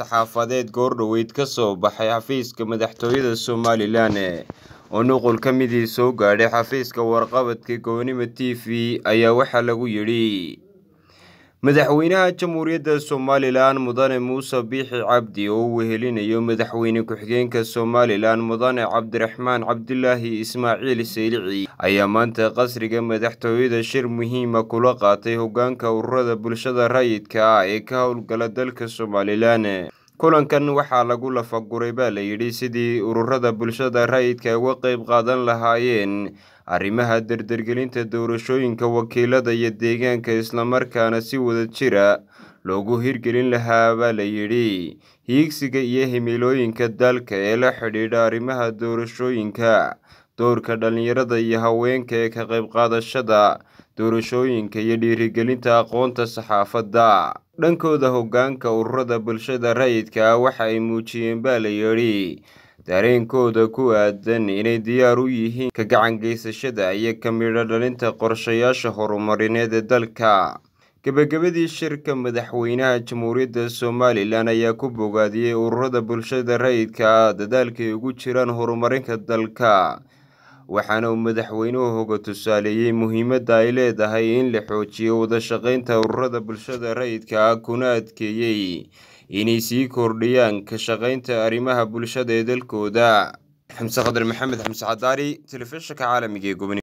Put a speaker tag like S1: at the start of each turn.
S1: saxaafadeed goordhoweyd ka soo baxay xafiiska madaxtooyada somalilan oo nuqul ka midii soo gaadhay xafiiska warqabadka goonima t v ayaa waxaa lagu yidhi madaxweynaha jamhuuriyadda somalilan mudane muuse biixi cabdi oo uu wehelinayo madaxweyne ku-xigeenka somalilan mudane cabdiraxmaan cabdilaahi ismaaciil seylici ayaa maanta qasriga madaxtooyada shir muhiima kula qaatay hoggaanka ururada bulshada rayidka ah ee ka howlgala dalka somalilan kulankan waxaa lagu lafaguray baa layidhi sidii ururada bulshada rayidka uga qayb qaadan lahaayeen arrimaha dardargelinta doorashooyinka wakiilada iyo deegaanka islamarkaana si wada jira ah loogu hirgelin lahaa baa la yidhi hiigsiga iyo himilooyinka dalka ee la xidhiidha arrimaha doorashooyinka doorka dhallinyarada iyo haweenka ee ka qayb qaadashada doorashooyinka iyo dhiirigelinta aqoonta saxaafadda dhankooda hoggaanka ururada bulshada rayidka ah waxa ay muujiyeen baa la yidhi dareenkooda ku aadan inay diyaar u yihiin ka gacangeysashada iyo ka midho dhalinta qorshayaasha horumarineed ee dalka gebagabadii shirka madaxweynaha jamhuuriyadda somalilan ayaa ku bogaadiyey ururada bulshada rayidka ah dadaalkay ugu jiraan horumarinka dalka waxaana uu madaxweynuhu hoga tusaaleeyey muhiimadda ay leedahay in la xoojiyo wada wadashaqeynta ururada bulshada rayidka ah kuna adkeeyey inay sii kordhiyaan ka shaqaynta arrimaha bulshada ee dalkooda xamse khadar maxamed xamse cadaari telefishinka caalamiga ee gobo